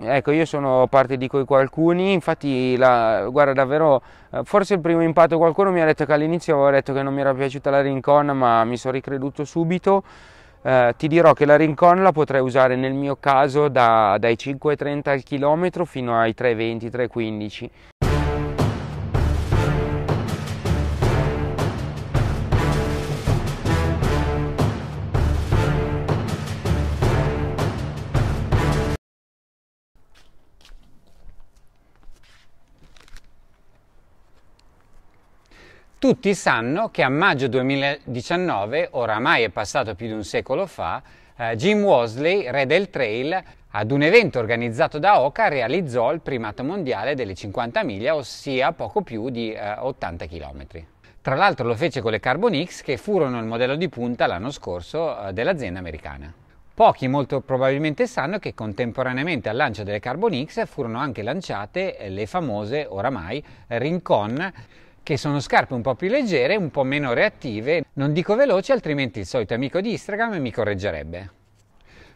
Ecco, io sono parte di quei qualcuni, infatti la, guarda davvero, eh, forse il primo impatto qualcuno mi ha detto che all'inizio avevo detto che non mi era piaciuta la Rincon, ma mi sono ricreduto subito. Eh, ti dirò che la Rincon la potrei usare nel mio caso da, dai 5,30 al chilometro fino ai 3,20-3,15. Tutti sanno che a maggio 2019, oramai è passato più di un secolo fa, eh, Jim Worsley, re del trail, ad un evento organizzato da Oca realizzò il primato mondiale delle 50 miglia, ossia poco più di eh, 80 km. Tra l'altro lo fece con le Carbon X che furono il modello di punta l'anno scorso eh, dell'azienda americana. Pochi molto probabilmente sanno che contemporaneamente al lancio delle Carbon X furono anche lanciate le famose, oramai, Rincon che sono scarpe un po' più leggere, un po' meno reattive, non dico veloci altrimenti il solito amico di Instagram mi correggerebbe.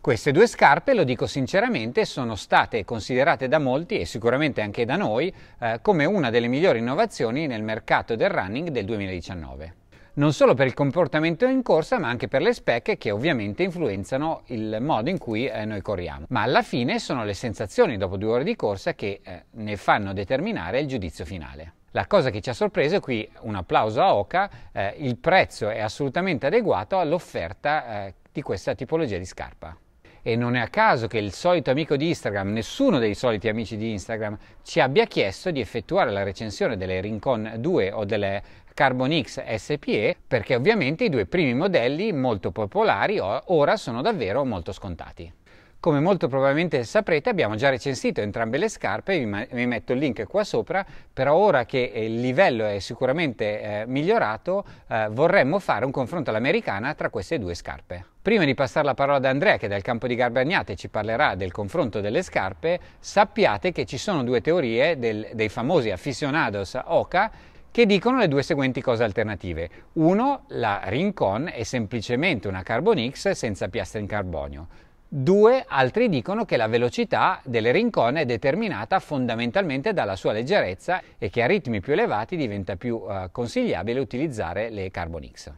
Queste due scarpe, lo dico sinceramente, sono state considerate da molti e sicuramente anche da noi eh, come una delle migliori innovazioni nel mercato del running del 2019 non solo per il comportamento in corsa ma anche per le spec che ovviamente influenzano il modo in cui eh, noi corriamo. Ma alla fine sono le sensazioni dopo due ore di corsa che eh, ne fanno determinare il giudizio finale. La cosa che ci ha sorpreso, qui un applauso a Oca, eh, il prezzo è assolutamente adeguato all'offerta eh, di questa tipologia di scarpa. E non è a caso che il solito amico di Instagram, nessuno dei soliti amici di Instagram, ci abbia chiesto di effettuare la recensione delle Rincon 2 o delle Carbon X SPE perché ovviamente i due primi modelli molto popolari ora sono davvero molto scontati. Come molto probabilmente saprete abbiamo già recensito entrambe le scarpe, vi, metto il link qua sopra, però ora che eh, il livello è sicuramente eh, migliorato eh, vorremmo fare un confronto all'americana tra queste due scarpe. Prima di passare la parola ad Andrea che dal campo di Garbagnate ci parlerà del confronto delle scarpe, sappiate che ci sono due teorie del, dei famosi aficionados Oca che dicono le due seguenti cose alternative. Uno, la Rincon è semplicemente una Carbon X senza piastre in carbonio. Due, altri dicono che la velocità delle rincone è determinata fondamentalmente dalla sua leggerezza e che a ritmi più elevati diventa più eh, consigliabile utilizzare le Carbon X.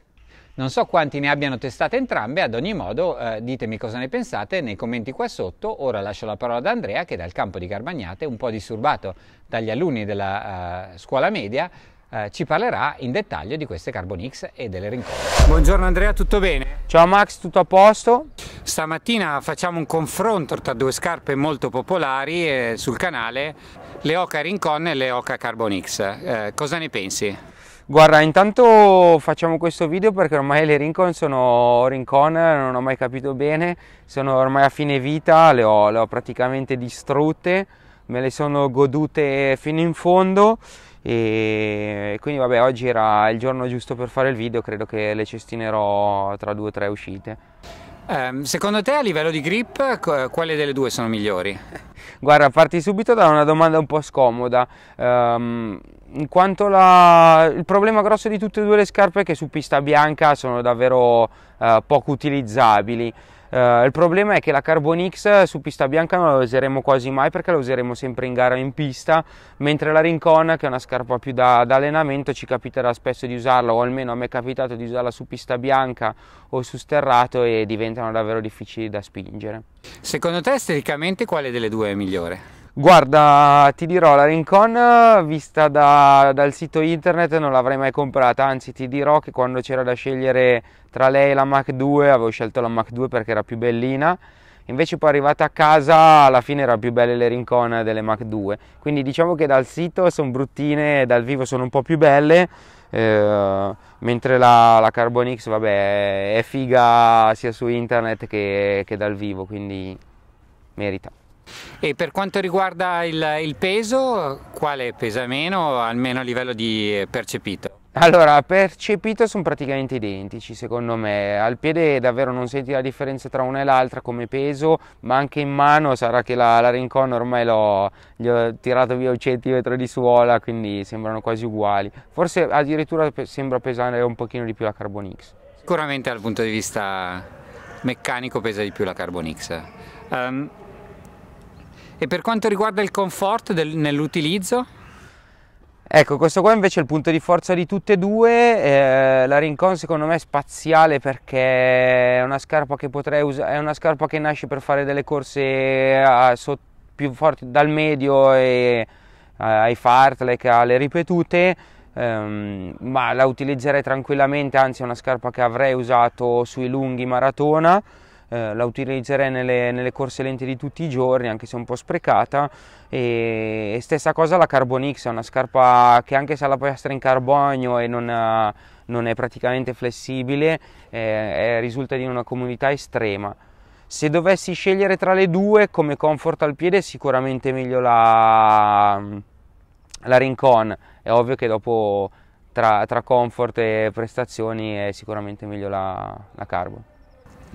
Non so quanti ne abbiano testate entrambe, ad ogni modo eh, ditemi cosa ne pensate nei commenti qua sotto. Ora lascio la parola ad Andrea che dal campo di Carbagnate, un po' disturbato dagli alunni della eh, scuola media, eh, ci parlerà in dettaglio di queste Carbon X e delle rincorse. Buongiorno Andrea, tutto bene? Ciao Max, tutto a posto? Stamattina facciamo un confronto tra due scarpe molto popolari eh, sul canale, le Oca Rincon e le Oca Carbonix. Eh, cosa ne pensi? Guarda, intanto facciamo questo video perché ormai le Rincon sono Rincon, non ho mai capito bene, sono ormai a fine vita, le ho, le ho praticamente distrutte me le sono godute fino in fondo e quindi vabbè oggi era il giorno giusto per fare il video, credo che le cestinerò tra due o tre uscite. Eh, secondo te a livello di grip quale delle due sono migliori? Guarda, parti subito da una domanda un po' scomoda. Um, in quanto la... il problema grosso di tutte e due le scarpe è che su pista bianca sono davvero uh, poco utilizzabili. Uh, il problema è che la Carbon X su pista bianca non la useremo quasi mai perché la useremo sempre in gara in pista, mentre la Rincon, che è una scarpa più da, da, allenamento, ci capiterà spesso di usarla, o almeno a me è capitato di usarla su pista bianca o su sterrato e diventano davvero difficili da spingere. Secondo te esteticamente quale delle due è migliore? Guarda, ti dirò, la Rincon eh, vista da, dal sito internet non l'avrei mai comprata, anzi ti dirò che quando c'era da scegliere tra lei e la Mac 2 avevo scelto la Mac 2 perché era più bellina, invece poi arrivata a casa alla fine erano più belle le Rincon delle Mac 2, quindi diciamo che dal sito sono bruttine, dal vivo sono un po' più belle, eh, mentre la, la Carbon X vabbè è figa sia su internet che, che dal vivo, quindi merita. E per quanto riguarda il, il peso, quale pesa meno, almeno a livello di eh, percepito? Allora, percepito sono praticamente identici secondo me, al piede davvero non senti la differenza tra una e l'altra come peso, ma anche in mano sarà che la, la Rincon ormai l'ho, gli ho tirato via un centimetro di suola, quindi sembrano quasi uguali, forse addirittura sembra pesare un pochino di più la Carbon X. Sicuramente dal punto di vista meccanico pesa di più la Carbon X. Um, e per quanto riguarda il comfort del, nell'utilizzo? Ecco, questo qua invece è il punto di forza di tutte e due, eh, la Rincon secondo me è spaziale perché è una scarpa che potrei usare, è una scarpa che nasce per fare delle corse a, so, più forti dal medio e a, eh, ai fartlek, alle ripetute, ehm, ma la utilizzerei tranquillamente, anzi è una scarpa che avrei usato sui lunghi maratona, eh, la utilizzerei nelle, nelle, corse lenti di tutti i giorni anche se un po' sprecata e, e stessa cosa la Carbon X è una scarpa che anche se ha la piastra in carbonio e non, ha, eh, non è praticamente flessibile eh, è, risulta di una comunità estrema se dovessi scegliere tra le due come comfort al piede sicuramente meglio la, la Rincon è ovvio che dopo tra, tra, comfort e prestazioni è sicuramente meglio la, la Carbon.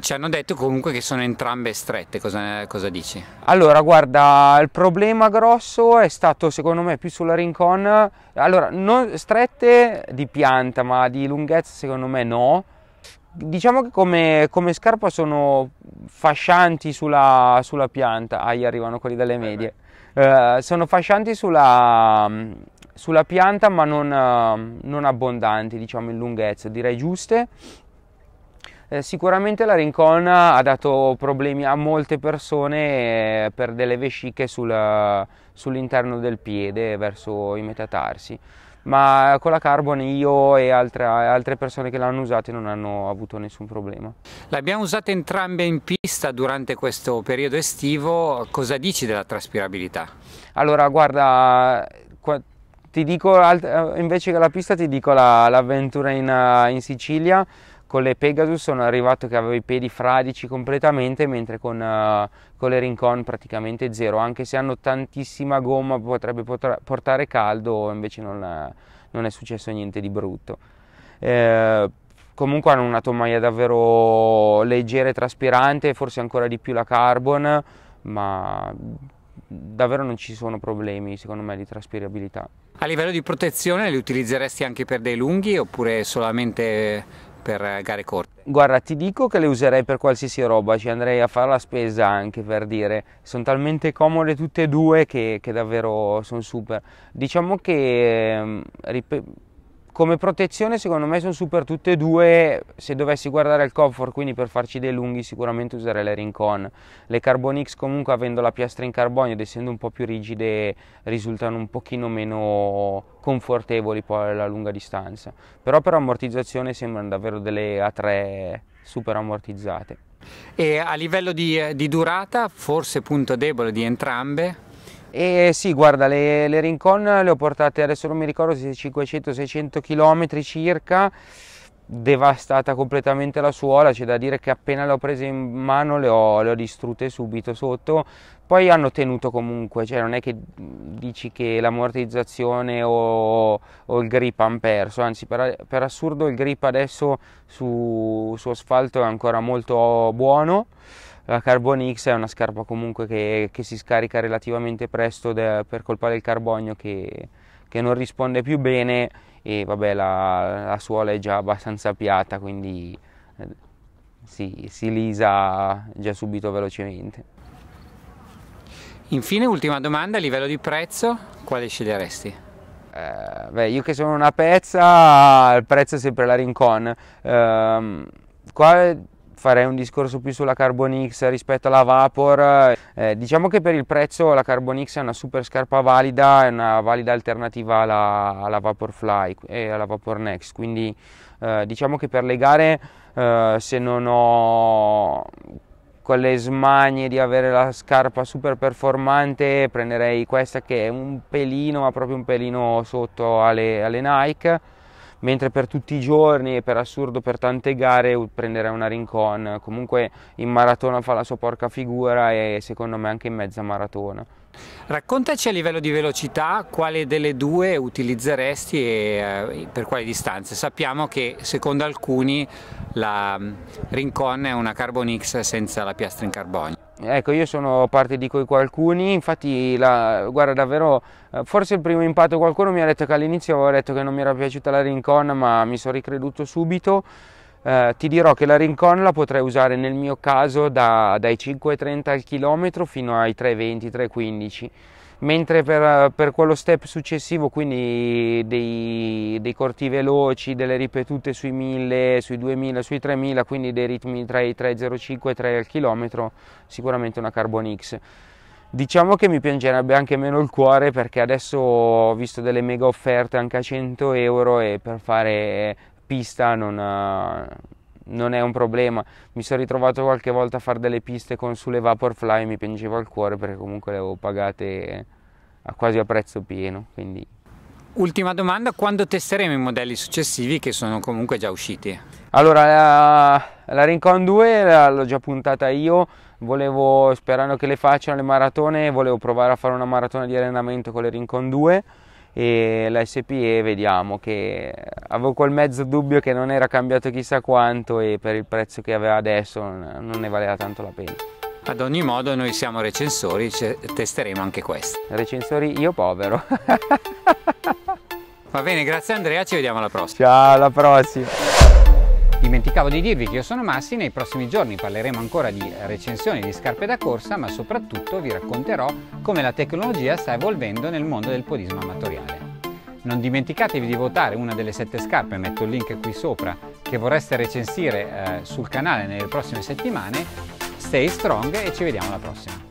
Ci hanno detto comunque che sono entrambe strette, cosa, cosa dici? Allora guarda, il problema grosso è stato secondo me più sulla Rincon, allora non strette di pianta ma di lunghezza secondo me no, diciamo che come, come, scarpa sono fascianti sulla, sulla pianta, ahia arrivano quelli delle eh medie, eh, sono fascianti sulla, sulla pianta ma non, non abbondanti diciamo in lunghezza, direi giuste eh, sicuramente la Rincon ha dato problemi a molte persone eh, per delle vesciche sul, sull'interno del piede verso i metatarsi, ma con la Carbon io e altra, altre persone che l'hanno usata non hanno avuto nessun problema. L'abbiamo usata entrambe in pista durante questo periodo estivo, cosa dici della traspirabilità? Allora guarda, ti dico eh, invece che la pista ti dico l'avventura la, in, in Sicilia con le Pegasus sono arrivato che avevo i piedi fradici completamente, mentre con, uh, con le Rincon praticamente zero, anche se hanno tantissima gomma potrebbe portare caldo, invece non, eh, non è successo niente di brutto. Eh, comunque hanno una tomaia davvero leggera e traspirante, forse ancora di più la carbon, ma davvero non ci sono problemi secondo me di traspirabilità. A livello di protezione li utilizzeresti anche per dei lunghi oppure solamente per eh, gare corte? Guarda, ti dico che le userei per qualsiasi roba, ci andrei a fare la spesa anche per dire, sono talmente comode tutte e due che, che davvero sono super. Diciamo che, ehm, ripeto, come protezione secondo me sono super tutte e due, se dovessi guardare il comfort, quindi per farci dei lunghi sicuramente usare le Rincon. Le Carbon X comunque avendo la piastra in carbonio ed essendo un po' più rigide risultano un pochino meno confortevoli poi alla lunga distanza. Però per ammortizzazione sembrano davvero delle A3 super ammortizzate. E a livello di, eh, di durata, forse punto debole di entrambe? E sì, guarda, le, le Rincon le ho portate adesso non mi ricordo se 500-600 km circa, devastata completamente la suola, c'è da dire che appena le ho prese in mano le ho, le ho distrutte subito sotto, poi hanno tenuto comunque, cioè non è che dici che l'ammortizzazione o, o, il grip hanno perso, anzi per, per, assurdo il grip adesso su, su asfalto è ancora molto buono. La Carbon X è una scarpa comunque che, che si scarica relativamente presto de, per colpa del carbonio che, che, non risponde più bene e vabbè la, la suola è già abbastanza piatta quindi eh, si, si lisa già subito velocemente. Infine, ultima domanda, a livello di prezzo, quale sceglieresti? Eh, beh, io che sono una pezza, il prezzo è sempre la Rincon. Eh, qua farei un discorso più sulla Carbon X rispetto alla Vapor. Eh, eh, diciamo che per il prezzo la Carbon X è una super scarpa valida, è una valida alternativa alla, alla Vapor Fly e alla Vapor Next, quindi eh, diciamo che per le gare eh, se non ho quelle smanie di avere la scarpa super performante prenderei questa che è un pelino ma proprio un pelino sotto alle, alle Nike mentre per tutti i giorni e per assurdo per tante gare prenderei una Rincon, comunque in maratona fa la sua porca figura e secondo me anche in mezza maratona. Raccontaci a livello di velocità quale delle due utilizzeresti e eh, per quali distanze. Sappiamo che secondo alcuni la mm, Rincon è una Carbon X senza la piastra in carbonio. Ecco, io sono parte di quei qualcuni, infatti la, guarda davvero, eh, forse il primo impatto qualcuno mi ha detto che all'inizio avevo detto che non mi era piaciuta la Rincon, ma mi sono ricreduto subito. Eh, ti dirò che la Rincon la potrei usare nel mio caso da, dai 5,30 al chilometro fino ai 3,20-3,15 mentre per, eh, per quello step successivo, quindi dei, dei, corti veloci, delle ripetute sui 1000, sui 2000, sui 3000, quindi dei ritmi tra i 3,05 e 3 al chilometro, sicuramente una Carbon X. Diciamo che mi piangerebbe anche meno il cuore perché adesso ho visto delle mega offerte anche a 100 euro e per fare pista non... Ha eh, non è un problema. Mi sono ritrovato qualche volta a fare delle piste con sulle Vaporfly e mi piangeva il cuore perché comunque le avevo pagate a quasi a prezzo pieno. Quindi. Ultima domanda, quando testeremo i modelli successivi che sono comunque già usciti? Allora, la, la Rincon 2 l'ho già puntata io, volevo, sperando che le facciano le maratone, volevo provare a fare una maratona di allenamento con le Rincon 2 e la SPE vediamo che eh, avevo quel mezzo dubbio che non era cambiato chissà quanto e per il prezzo che aveva adesso non ne valeva tanto la pena. Ad ogni modo noi siamo recensori, testeremo anche questo. Recensori io povero. Va bene, grazie Andrea, ci vediamo alla prossima. Ciao, alla prossima. Dimenticavo di dirvi che io sono Massi, nei prossimi giorni parleremo ancora di recensioni di scarpe da corsa, ma soprattutto vi racconterò come la tecnologia sta evolvendo nel mondo del podismo amatoriale. Non dimenticatevi di votare una delle sette scarpe, metto il link qui sopra, che vorreste recensire eh, sul canale nelle prossime settimane. Stay strong e ci vediamo alla prossima.